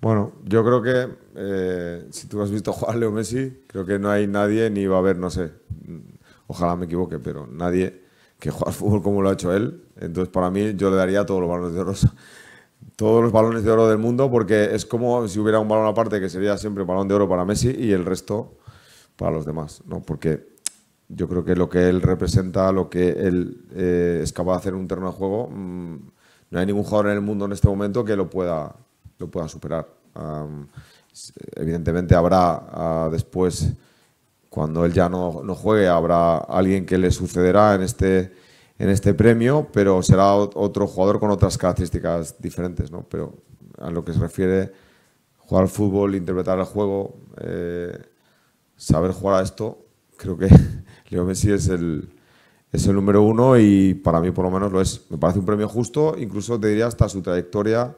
Bueno, yo creo que eh, si tú has visto jugar Leo Messi, creo que no hay nadie ni va a haber, no sé, mm, ojalá me equivoque, pero nadie que juega al fútbol como lo ha hecho él. Entonces, para mí, yo le daría todos los balones de oro, todos los balones de oro del mundo, porque es como si hubiera un balón aparte que sería siempre balón de oro para Messi y el resto para los demás, ¿no? Porque yo creo que lo que él representa, lo que él eh, es capaz de hacer en un terreno de juego, mm, no hay ningún jugador en el mundo en este momento que lo pueda lo puedan superar. evidentemente habrá ah, después, cuando él ya no, juegue, habrá alguien que le sucederá en este, en este premio, pero será otro jugador con otras características diferentes. ¿no? Pero a lo que se refiere jugar al fútbol, interpretar el juego, eh, saber jugar a esto, creo que Leo Messi es el, es el número uno y para mí por lo menos lo es. Me parece un premio justo, incluso te diría hasta su trayectoria